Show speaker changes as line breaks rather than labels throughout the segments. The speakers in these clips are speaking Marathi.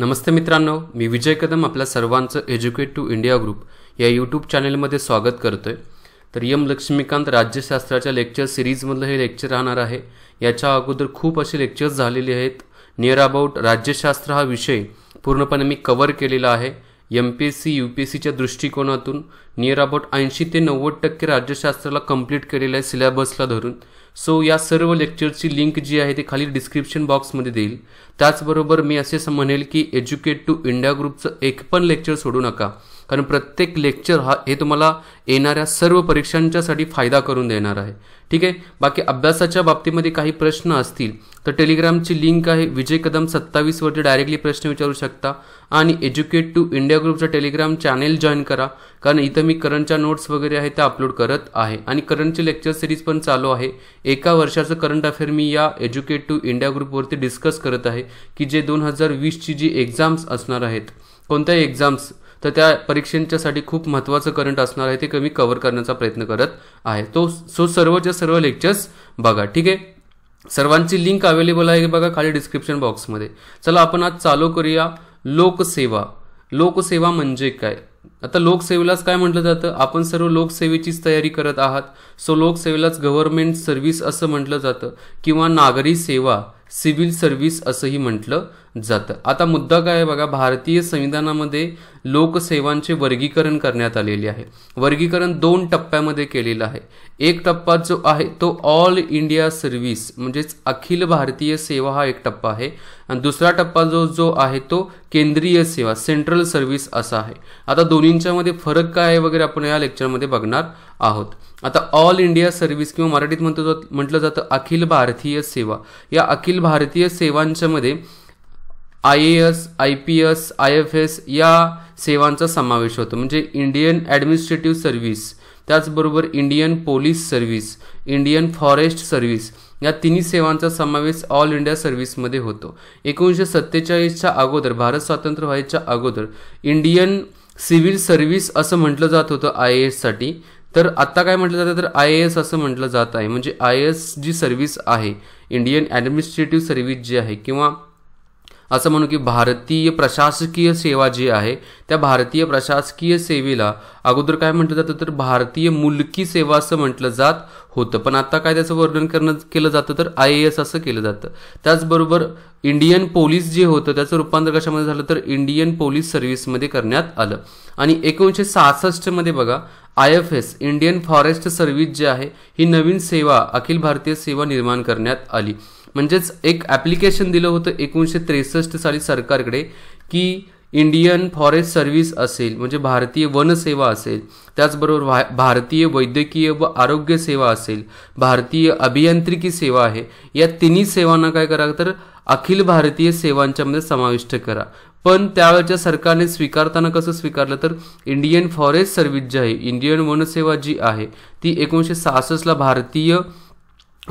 नमस्ते मित्रांनो मी विजय कदम आपल्या सर्वांचं एज्युकेट टू इंडिया ग्रुप या यूट्यूब चॅनेलमध्ये स्वागत करतोय तर यम लक्ष्मीकांत राज्यशास्त्राच्या लेक्चर सिरीजमधलं हे लेक्चर राहणार आहे याच्या अगोदर खूप असे लेक्चर्स झालेले आहेत नियर अबाउट राज्यशास्त्र हा विषय पूर्णपणे मी कव्हर केलेला आहे M P S C U P S सीच्या दृष्टिकोनातून नियर अबाउट ऐंशी ते नव्वद टक्के राज्यशास्त्राला कंप्लीट केलेलं आहे सिलेबसला धरून सो या सर्व लेक्चरची लिंक जी आहे ती खाली डिस्क्रिप्शन बॉक्समध्ये देईल त्याचबरोबर मी असे म्हणेल की एज्युकेट टू इंडिया ग्रुपचं एक पण लेक्चर सोडू नका कारण प्रत्येक लेक्चर हा हे तुम्हाला येणाऱ्या सर्व परीक्षांच्यासाठी फायदा करून देणार आहे ठीक आहे बाकी अभ्यासाच्या बाबतीमध्ये काही प्रश्न असतील तर टेलिग्रामची लिंक आहे विजय कदम सत्तावीसवरती डायरेक्टली प्रश्न विचारू शकता आणि एज्युकेट टू इंडिया ग्रुपचा टेलिग्राम चॅनेल जॉईन करा कारण इथं मी करंटच्या नोट्स वगैरे आहे त्या अपलोड करत आहे आणि करंटची लेक्चर सिरीज पण चालू आहे एका वर्षाचं करंट अफेअर मी या एज्युकेट टू इंडिया ग्रुपवरती डिस्कस करत आहे की जे दोन हजार वीसची जी एक्झाम्स असणार आहेत कोणत्याही एक्झाम्स तर त्या परीक्षेच्यासाठी खूप महत्त्वाचं करंट असणार आहे ते कमी कव्हर करण्याचा प्रयत्न करत आहे तो सो सर्वच्या सर्व लेक्चर्स बघा ठीक आहे सर्वांची लिंक अवेलेबल आहे बघा खाली डिस्क्रिप्शन बॉक्समध्ये चला आपण आज चालू करूया लोकसेवा लोकसेवा म्हणजे काय आता लोकसेवेलाच काय म्हटलं जातं आपण सर्व लोकसेवेचीच तयारी करत आहात सो लोकसेवेलाच गव्हर्नमेंट सर्व्हिस असं म्हटलं जातं किंवा नागरी सेवा सिव्हिल सर्व्हिस असंही म्हटलं जातं आता मुद्दा काय आहे बघा भारतीय संविधानामध्ये लोकसेवांचे वर्गीकरण करण्यात आलेले आहे वर्गीकरण दोन टप्प्यामध्ये केलेलं आहे एक टप्पा जो आहे तो ऑल इंडिया सर्व्हिस म्हणजेच अखिल भारतीय सेवा हा एक टप्पा आहे आणि दुसरा टप्पा जो जो आहे तो केंद्रीय सेवा सेंट्रल सर्व्हिस असा आहे आता दोन्हींच्यामध्ये फरक काय आहे वगैरे आपण या लेक्चरमध्ये बघणार आहोत आता ऑल इंडिया सर्व्हिस किंवा मराठीत म्हणतो म्हटलं जातं अखिल भारतीय सेवा या अखिल भारतीय सेवांच्यामध्ये I A S I P S I F S या सेवांचा समावेश होतो म्हणजे इंडियन ॲडमिनिस्ट्रेटिव्ह सर्व्हिस त्याचबरोबर Indian police service Indian forest service या तिन्ही सेवांचा समावेश ऑल इंडिया सर्व्हिसमध्ये होतो एकोणीसशे सत्तेचाळीसच्या अगोदर भारत स्वातंत्र्य व्हायच्या अगोदर इंडियन सिव्हिल सर्व्हिस असं म्हटलं जात होतं आय ए एससाठी तर आत्ता काय म्हटलं जातं तर आय ए एस असं म्हटलं जात आहे म्हणजे आय एस जी सर्व्हिस आहे इंडियन ॲडमिनिस्ट्रेटिव्ह सर्व्हिस जी आहे किंवा असं म्हणू की भारतीय प्रशासकीय सेवा जी आहे त्या भारतीय प्रशासकीय सेवेला अगोदर काय म्हटलं जातं तर भारतीय मुलकी सेवा असं म्हटलं जात होतं पण आता काय त्याचं वर्णन करणं केलं जातं तर आय ए एस असं केलं जातं त्याचबरोबर इंडियन पोलीस जे होतं त्याचं रूपांतर कशामध्ये झालं तर इंडियन पोलीस सर्व्हिसमध्ये करण्यात आलं आणि एकोणीसशे सहासष्टमध्ये बघा I F S Indian forest service जी आहे ही नवीन सेवा अखिल भारतीय सेवा निर्माण करण्यात आली म्हणजेच एक ॲप्लिकेशन दिलं होतं एकोणीसशे त्रेसष्ट साली सरकारकडे की इंडियन फॉरेस्ट सर्व्हिस असेल म्हणजे भारतीय वनसेवा असेल त्याचबरोबर भारतीय वैद्यकीय व आरोग्य सेवा असेल भारतीय अभियांत्रिकी सेवा आहे या तिन्ही सेवांना काय करा तर अखिल भारतीय सेवांच्यामध्ये समाविष्ट करा पण त्यावेळच्या सरकारने स्वीकारताना कसं स्वीकारलं तर इंडियन फॉरेस्ट सर्व्हिस जी आहे इंडियन वनसेवा जी आहे ती एकोणीसशे सहासष्टला भारतीय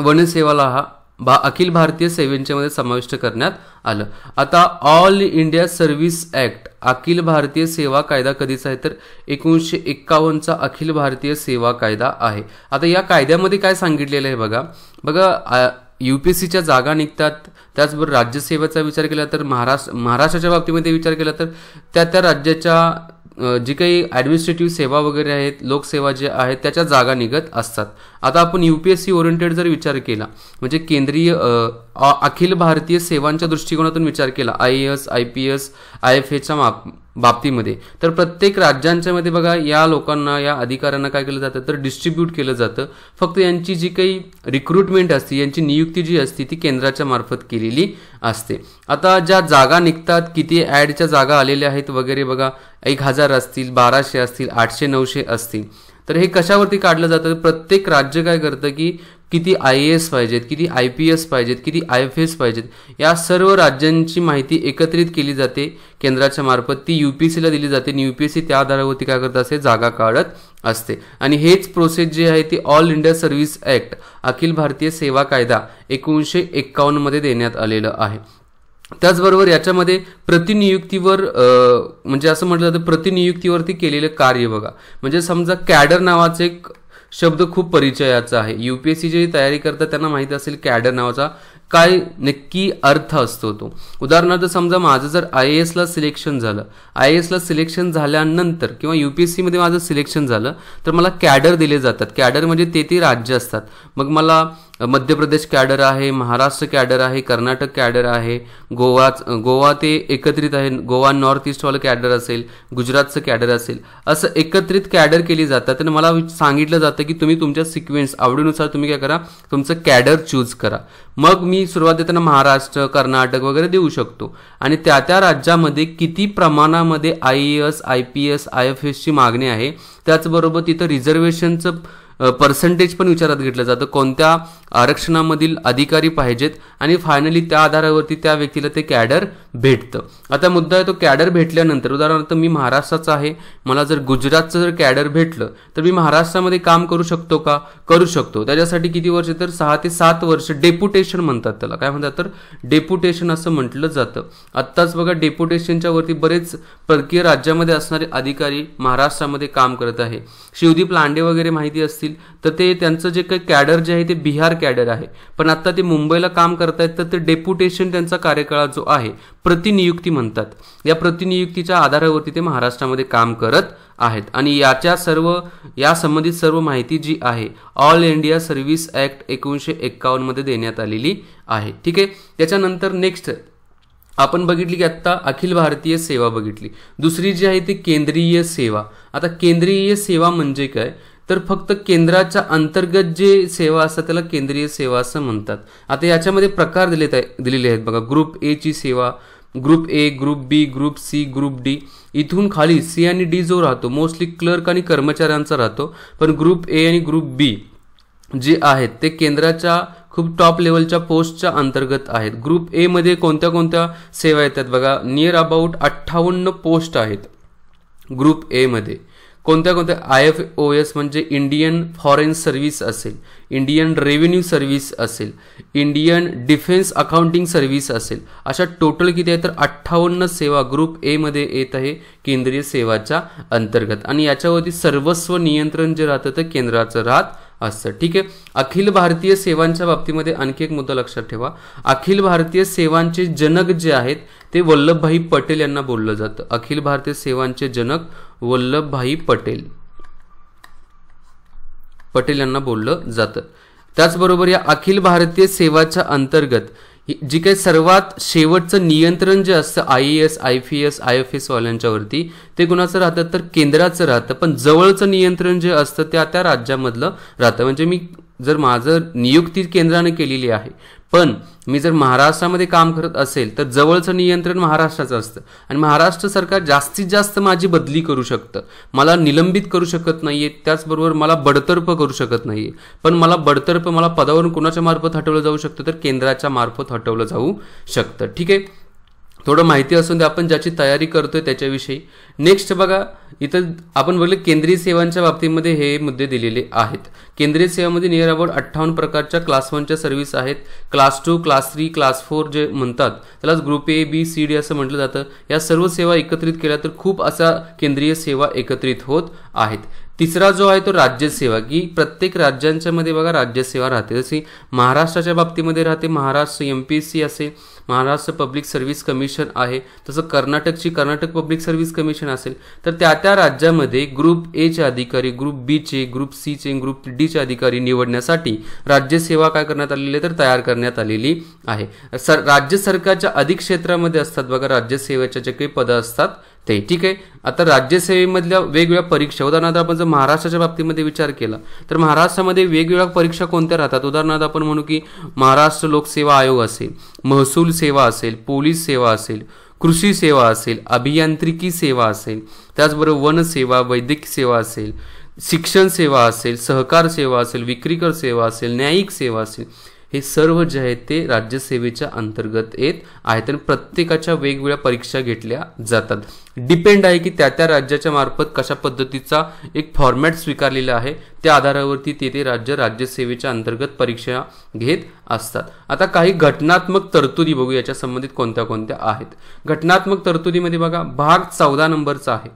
वनसेवाला हा बा अखिल भारतीय सेवेंच्यामध्ये समाविष्ट करण्यात आलं आता ऑल इंडिया सर्व्हिस ॲक्ट अखिल भारतीय सेवा कायदा कधीचा आहे तर एकोणीसशे एक्कावन्नचा अखिल भारतीय सेवा कायदा आहे आता या कायद्यामध्ये काय सांगितलेलं आहे बघा बघा यू पी जागा निघतात त्याचबरोबर राज्यसेवेचा विचार केला तर महाराष्ट्र महाराष्ट्राच्या बाबतीमध्ये विचार केला तर त्या त्या राज्याच्या जी काही ॲडमिनिस्ट्रेटिव्ह सेवा वगैरे आहेत लोकसेवा जे आहेत त्याच्या जागा निघत असतात आता आपण U P S C oriented जर विचार केला म्हणजे केंद्रीय अखिल भारतीय सेवांच्या दृष्टिकोनातून विचार केला I S I P S I F एच्या माप बाबतीमध्ये तर प्रत्येक राज्यांच्या मध्ये बघा या लोकांना या अधिकाऱ्यांना काय केलं जातं तर डिस्ट्रीब्यूट केलं जातं फक्त यांची जी काही रिक्रुटमेंट असते यांची नियुक्ती जी असते ती केंद्राच्या मार्फत केलेली असते आता ज्या जागा निघतात किती ॲडच्या जागा आलेल्या आहेत वगैरे बघा एक हजार असतील बाराशे असतील आठशे नऊशे असतील तर हे कशावरती काढलं जातं प्रत्येक राज्य काय करतं की किती आय ए एस पाहिजेत किती आय पी एस पाहिजेत किती आय एफ एस पाहिजेत या सर्व राज्यांची माहिती एकत्रित केली जाते केंद्राच्या मार्फत ती यू पी एस सीला दिली जाते आणि यू पी एस सी त्या आधारावरती काय करत असते जागा काढत असते आणि हेच प्रोसेस जे आहे ती ऑल इंडिया सर्व्हिस ॲक्ट अखिल भारतीय सेवा कायदा एकोणीसशे एक्कावन्नमध्ये देण्यात आलेलं आहे त्याचबरोबर याच्यामध्ये प्रतिनियुक्तीवर म्हणजे असं म्हटलं जातं प्रतिनियुक्तीवरती केलेलं कार्य बघा म्हणजे समजा कॅडर नावाचं एक शब्द खूप परिचयाचा आहे यूपीएससी जे तयारी करतात त्यांना माहीत असेल कॅडर नावाचा काय नक्की अर्थ असतो तो उदाहरणार्थ समजा माझं जर आय ए एसला सिलेक्शन झालं आय ए एसला सिलेक्शन झाल्यानंतर किंवा यू पी एस सीमध्ये माझं सिलेक्शन झालं तर मला कॅडर दिले जातात कॅडर म्हणजे ते ते राज्य असतात मग मला मध्य प्रदेश कॅडर आहे महाराष्ट्र कॅडर आहे कर्नाटक कॅडर आहे गोवा गोवा ते एकत्रित आहे गोवा नॉर्थ ईस्टवालं कॅडर असेल गुजरातचं कॅडर असेल असं एकत्रित कॅडर केली जातात तर मला सांगितलं जातं की तुम्ही तुमच्या सिक्वेन्स आवडीनुसार तुम्ही काय करा तुमचं कॅडर चूज करा मग मी सुरुवात देताना महाराष्ट्र कर्नाटक वगैरे देऊ शकतो आणि त्या त्या राज्यामध्ये किती प्रमाणामध्ये I S I P S I F एसची मागणी आहे त्याचबरोबर तिथं रिझर्वेशनचं पर्सेंटेज पण विचारात घेतलं जातं कोणत्या आरक्षणामधील अधिकारी पाहिजेत आणि फायनली त्या आधारावरती त्या व्यक्तीला ते कॅडर भेटतं आता मुद्दा आहे तो कॅडर भेटल्यानंतर उदाहरणार्थ मी महाराष्ट्राचा आहे मला जर गुजरातचं जर कॅडर भेटलं तर मी महाराष्ट्रामध्ये काम करू शकतो का करू शकतो त्याच्यासाठी किती वर्ष तर सहा ते सात वर्ष डेप्युटेशन म्हणतात त्याला काय म्हणतात तर डेप्युटेशन असं म्हटलं जातं आत्ताच बघा डेप्युटेशनच्या वरती बरेच परकीय राज्यामध्ये असणारे अधिकारी महाराष्ट्रामध्ये काम करत आहे शिवदीप लांडे वगैरे माहिती असतील असतील तर ते त्यांचं जे काही कॅडर जे आहे ते बिहार कॅडर आहे पण आता ते मुंबईला काम करतायत तर ते डेप्युटेशन त्यांचा कार्यकाळ जो आहे प्रतिनियुक्ती म्हणतात या प्रतिनियुक्तीच्या आधारावरती ते महाराष्ट्रामध्ये काम करत आहेत आणि याच्या सर्व या संबंधित सर्व माहिती जी आहे ऑल इंडिया सर्व्हिस ऍक्ट एकोणीसशे मध्ये देण्यात आलेली आहे ठीक आहे त्याच्यानंतर नेक्स्ट आपण बघितली की आत्ता अखिल भारतीय सेवा बघितली दुसरी जी आहे ती केंद्रीय सेवा आता केंद्रीय सेवा म्हणजे काय तर फक्त केंद्राच्या अंतर्गत जे सेवा असतात त्याला केंद्रीय सेवा असं म्हणतात आता याच्यामध्ये प्रकार दिलेत दिलेले आहेत बघा ग्रुप ए ची सेवा group A group B group C group D इथून खाली सी आणि डी जो राहतो मोस्टली क्लर्क आणि कर्मचाऱ्यांचा राहतो पण ग्रुप ए आणि ग्रुप बी जे आहेत ते केंद्राच्या खूप टॉप लेवलच्या पोस्टच्या अंतर्गत आहेत ग्रुप एमध्ये कोणत्या कोणत्या सेवा येतात बघा नियर अबाउट अठ्ठावन्न पोस्ट आहेत ग्रुप एमध्ये कोणत्या कोणत्या आय एफ ओ एस म्हणजे इंडियन फॉरेन सर्व्हिस असेल इंडियन रेव्हेन्यू सर्व्हिस असेल इंडियन डिफेन्स अकाउंटिंग सर्व्हिस असेल अशा टोटल किती आहे तर अठ्ठावन्न सेवा ग्रुप एमध्ये येत आहे केंद्रीय सेवाच्या अंतर्गत आणि याच्यावरती सर्वस्व नियंत्रण जे राहतं ते केंद्राचं राहत असतं ठीक आहे अखिल भारतीय सेवांच्या बाबतीमध्ये आणखी एक मुद्दा लक्षात ठेवा अखिल भारतीय सेवांचे जनक जे आहेत ते वल्लभभाई पटेल यांना बोललं जातं अखिल भारतीय सेवांचे जनक वल्लभभाई पटेल पटेल यांना बोललं जातं त्याचबरोबर या अखिल भारतीय सेवाच्या अंतर्गत जी काही सर्वात शेवटचं नियंत्रण जे असतं I A S I P S I F S वाल्यांच्यावरती ते कुणाचं राहतं तर केंद्राचं राहतं पण जवळचं नियंत्रण जे असतं त्या त्या राज्यामधलं राहतं म्हणजे मी जर माझं नियुक्ती केंद्राने केलेली आहे पण मी जर महाराष्ट्रामध्ये काम करत असेल तर जवळचं नियंत्रण महाराष्ट्राचं असतं आणि महाराष्ट्र सरकार जास्तीत जास्त माझी बदली करू शकतं मला निलंबित करू शकत आहे त्याचबरोबर मला बडतर्फ करू शकत आहे पण मला बडतर्फ मला पदावरून कोणाच्या मार्फत हटवलं जाऊ शकतं तर केंद्राच्या मार्फत हटवलं जाऊ शकतं ठीक आहे थोडं माहिती असून आपण ज्याची तयारी करतोय त्याच्याविषयी नेक्स्ट बघा इथं आपण बघले केंद्रीय सेवांच्या बाबतीमध्ये हे मुद्दे दिलेले आहेत केंद्रीय सेवामध्ये नियर अबाउट अठ्ठावन्न प्रकारच्या क्लास वनच्या सर्व्हिस आहेत class two class three class four जे म्हणतात त्यालाच group A B C D असं म्हटलं जातं या सर्व सेवा एकत्रित केल्या तर खूप असा केंद्रीय सेवा एकत्रित होत आहेत तिसरा जो आहे तो राज्यसेवा की प्रत्येक राज्यांच्यामध्ये बघा राज्यसेवा राहते जशी महाराष्ट्राच्या बाबतीमध्ये राहते Maharashtra M P S C असेल महाराष्ट्र पब्लिक सर्व्हिस कमिशन आहे तसं कर्नाटकची कर्नाटक पब्लिक सर्व्हिस कमिशन असेल तर त्या त्या राज्यामध्ये ग्रुप ए चे अधिकारी ग्रुप बीचे ग्रुप सीचे ग्रुप डीचे अधिकारी निवडण्यासाठी राज्यसेवा काय करण्यात आलेली तर तयार करण्यात आलेली आहे सर राज्य सरकारच्या अधिक क्षेत्रामध्ये असतात बघा राज्यसेवेच्या जे काही पदं असतात ते ठीक आहे आता राज्यसेवेमधल्या वेगवेगळ्या परीक्षा उदाहरणार्थ आपण जर महाराष्ट्राच्या बाबतीमध्ये विचार केला तर महाराष्ट्रामध्ये वेगवेगळ्या परीक्षा कोणत्या राहतात उदाहरणार्थ आपण म्हणू की महाराष्ट्र लोकसेवा आयोग असेल महसूल सेवा असेल पोलीस सेवा असेल कृषी सेवा असेल अभियांत्रिकी सेवा असेल त्याचबरोबर वनसेवा वैद्यकीय सेवा असेल शिक्षण सेवा असेल सहकार सेवा असेल विक्रीकर सेवा असेल न्यायिक सेवा असेल हे सर्व जे आहे ते राज्यसेवेच्या अंतर्गत येत आहेत आणि प्रत्येकाच्या वेगवेगळ्या परीक्षा घेतल्या जातात डिपेंड आहे की त्या त्या राज्याच्या मार्फत कशा पद्धतीचा एक फॉर्मॅट स्वीकारलेला आहे त्या आधारावरती ते ते राज्य राज्यसेवेच्या अंतर्गत परीक्षा घेत असतात आता काही घटनात्मक तरतुदी बघू याच्या संबंधित कोणत्या कोणत्या आहेत घटनात्मक तरतुदीमध्ये बघा भाग चौदा नंबरचा आहे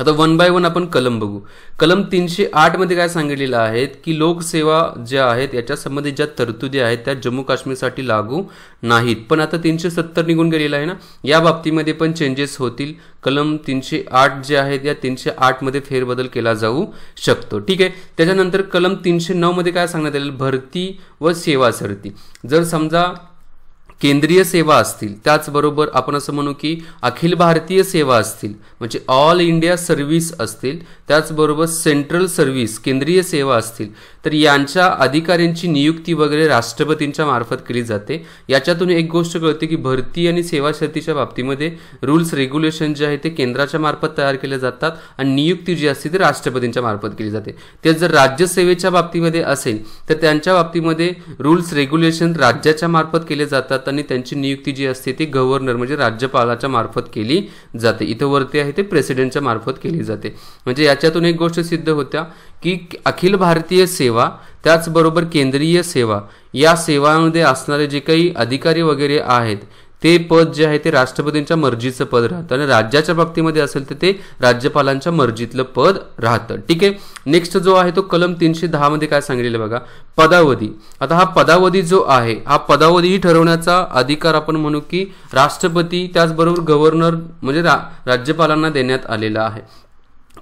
आता वन बाय वन आपण कलम बघू कलम तीनशे मध्ये काय सांगितलेलं आहे की लोकसेवा ज्या आहेत याच्या संबंधित ज्या तरतुदी आहेत त्या जम्मू काश्मीरसाठी लागू नाहीत पण आता तीनशे सत्तर निघून गेलेलं आहे ना या बाबतीमध्ये पण चेंजेस होतील कलम तीनशे आठ जे आहेत या तीनशे मध्ये फेरबदल केला जाऊ शकतो ठीक आहे त्याच्यानंतर कलम तीनशे मध्ये काय सांगण्यात आलेलं भरती व सेवा सरती जर समजा केंद्रीय सेवा असतील त्याचबरोबर आपण असं म्हणू की अखिल भारतीय सेवा असतील म्हणजे ऑल इंडिया सर्व्हिस असतील त्याचबरोबर सेंट्रल सर्व्हिस केंद्रीय सेवा असतील तर यांच्या अधिकाऱ्यांची नियुक्ती वगैरे राष्ट्रपतींच्या मार्फत केली जाते याच्यातून एक गोष्ट कळते की भरती आणि सेवा शर्तीच्या बाबतीमध्ये रूल्स रेग्युलेशन जे आहे ते केंद्राच्या मार्फत तयार केले जातात आणि नियुक्ती जी असते ती राष्ट्रपतींच्या मार्फत केली जाते ते जर राज्यसेवेच्या बाबतीमध्ये असेल तर त्यांच्या बाबतीमध्ये रूल्स रेग्युलेशन राज्याच्या मार्फत केले जातात त्यांची नियुक्ती जी असते ती गव्हर्नर म्हणजे राज्यपालाच्या मार्फत केली जाते इथं वरती आहे ते प्रेसिडेंटच्या मार्फत केली जाते म्हणजे याच्यातून एक गोष्ट सिद्ध होत्या की अखिल भारतीय सेवा त्याचबरोबर केंद्रीय सेवा या सेवांमध्ये असणारे जे काही अधिकारी वगैरे आहेत ते पद जे आहे ते राष्ट्रपतींच्या मर्जीचं पद राहतं आणि राज्याच्या बाबतीमध्ये असेल तर ते राज्यपालांच्या मर्जीतलं पद राहतं ठीक आहे नेक्स्ट जो आहे तो कलम तीनशे मध्ये काय सांगितलेलं बघा पदावधी आता हा पदावधी जो आहे हा पदावधीही ठरवण्याचा अधिकार आपण म्हणू की राष्ट्रपती त्याचबरोबर गव्हर्नर म्हणजे राज्यपालांना देण्यात आलेला आहे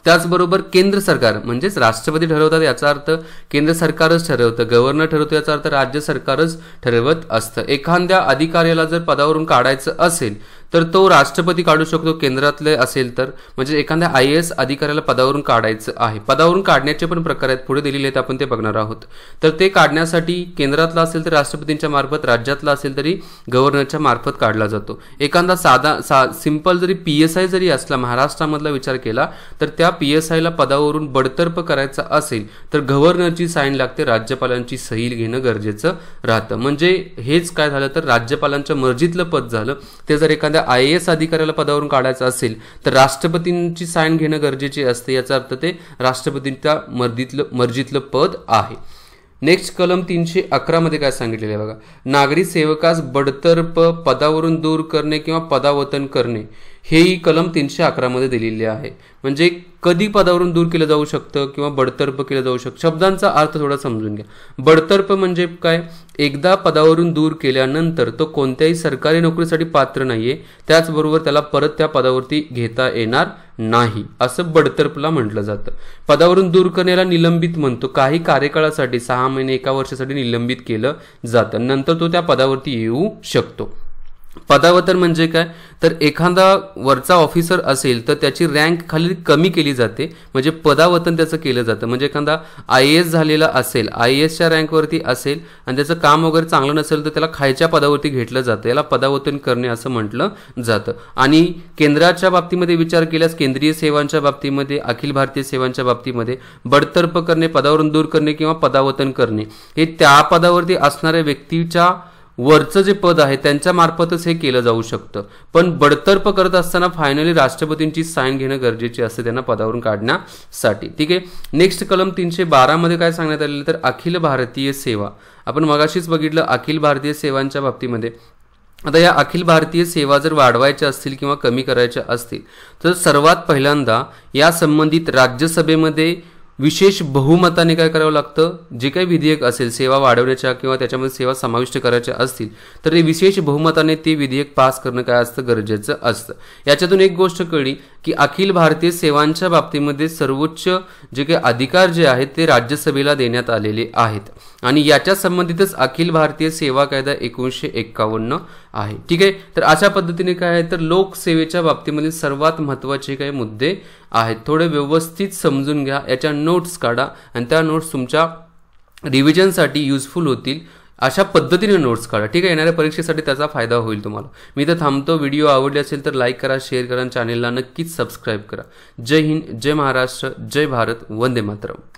त्याचबरोबर केंद्र सरकार म्हणजेच राष्ट्रपती ठरवतात याचा अर्थ केंद्र सरकारच ठरवतं गव्हर्नर ठरवतो याचा अर्थ राज्य सरकारच ठरवत असतं एखाद्या अधिकाऱ्याला जर पदावरून काढायचं असेल तर तो राष्ट्रपती काढू शकतो केंद्रातले असेल तर म्हणजे एखाद्या आय एस अधिकाऱ्याला पदावरून काढायचं आहे पदावरून काढण्याचे पण प्रकार आहेत पुढे दिलेले आहेत आपण ते बघणार आहोत तर ते काढण्यासाठी केंद्रातला असेल तर राष्ट्रपतींच्या मार्फत राज्यातला असेल तरी गव्हर्नरच्या मार्फत काढला जातो एखादा साधा सा सिंपल जरी पी एस आय जरी असला महाराष्ट्रामधला विचार केला तर त्या पी एस आयला पदावरून बडतर्फ करायचा असेल तर गव्हर्नरची साईन लागते राज्यपालांची सही घेणं गरजेचं राहतं म्हणजे हेच काय झालं तर राज्यपालांच्या मर्जीतलं पद झालं ते जर एखाद्या एखाद्या आय एस अधिकाऱ्याला पदावरून काढायचं असेल तर राष्ट्रपतींची साईन घेणं गरजेचे असते याचा अर्थ ते राष्ट्रपतींच्या मर्जीतलं मर्जीतलं पद आहे नेक्स्ट कलम तीनशे मध्ये काय सांगितलेलं आहे बघा नागरी सेवकास बडतर्फ पदावरून दूर करणे किंवा पदावतन करणे हेही कलम तीनशे अकरामध्ये दिलेले आहे म्हणजे कधी पदावरून दूर केलं जाऊ शकतं किंवा बडतर्प केलं जाऊ शकतं शब्दांचा अर्थ थोडा समजून घ्या बडतर्प म्हणजे काय एकदा पदावरून दूर केल्यानंतर तो कोणत्याही सरकारी नोकरीसाठी पात्र नाहीये त्याचबरोबर त्याला परत त्या पदावरती घेता येणार नाही असं बडतर्पला म्हटलं जातं पदावरून दूर करण्याला निलंबित म्हणतो काही कार्यकाळासाठी सहा महिने एका वर्षासाठी निलंबित केलं जातं नंतर तो त्या पदावरती येऊ शकतो पदावतर म्हणजे काय तर एखादा वरचा ऑफिसर असेल तर त्याची रँक खाली कमी केली जाते म्हणजे पदावतन त्याचं केलं जातं म्हणजे एखादा आय ए एस झालेला असेल आय ए एसच्या रँकवरती असेल आणि त्याचं काम वगैरे चांगलं नसेल तर त्याला खायच्या पदावरती घेतलं जातं याला पदावतन करणे असं म्हटलं जातं आणि केंद्राच्या बाबतीमध्ये विचार केल्यास केंद्रीय सेवांच्या बाबतीमध्ये अखिल भारतीय सेवांच्या बाबतीमध्ये बडतर्फ करणे पदावरून दूर करणे किंवा पदावतन करणे हे त्या पदावरती असणाऱ्या व्यक्तीच्या वरचं जे पद आहे त्यांच्या मार्फतच हे केलं जाऊ शकतं पण बडतर्प करत असताना फायनली राष्ट्रपतींची साईन घेणं गरजेचे असते त्यांना पदावरून काढण्यासाठी ठीक आहे नेक्स्ट कलम तीनशे बारामध्ये काय सांगण्यात आलेलं तर अखिल भारतीय सेवा आपण मगाशीच बघितलं अखिल भारतीय सेवांच्या बाबतीमध्ये आता या अखिल भारतीय सेवा जर वाढवायच्या असतील किंवा कमी करायच्या असतील तर सर्वात पहिल्यांदा या संबंधित राज्यसभेमध्ये विशेष बहुमताने काय करावं लागतं जे काही विधेयक असेल सेवा वाढवण्याच्या किंवा त्याच्यामध्ये सेवा समाविष्ट करायच्या असतील तर ते विशेष बहुमताने ते विधेयक पास करणं काय असतं गरजेचं असतं याच्यातून एक गोष्ट कळली की अखिल भारतीय सेवांच्या बाबतीमध्ये सर्वोच्च जे काही अधिकार जे आहेत ते राज्यसभेला देण्यात आलेले आहेत आणि याच्या संबंधितच अखिल भारतीय सेवा कायदा एकोणीसशे एक्कावन्न आहे ठीक आहे तर अशा पद्धतीने काय आहे तर लोकसेवेच्या बाबतीमध्ये सर्वात महत्त्वाचे काही मुद्दे आहेत थोडे व्यवस्थित समजून घ्या याच्या नोट्स काढा आणि त्या नोट्स तुमच्या रिव्हिजनसाठी युजफुल होतील अशा पद्धतीने नोट्स काढा ठीक आहे येणाऱ्या परीक्षेसाठी त्याचा फायदा होईल तुम्हाला मी तर थांबतो व्हिडिओ आवडले असेल तर लाईक करा शेअर करा चॅनेलला नक्कीच सबस्क्राईब करा जय हिंद जय महाराष्ट्र जय भारत वंदे मातरम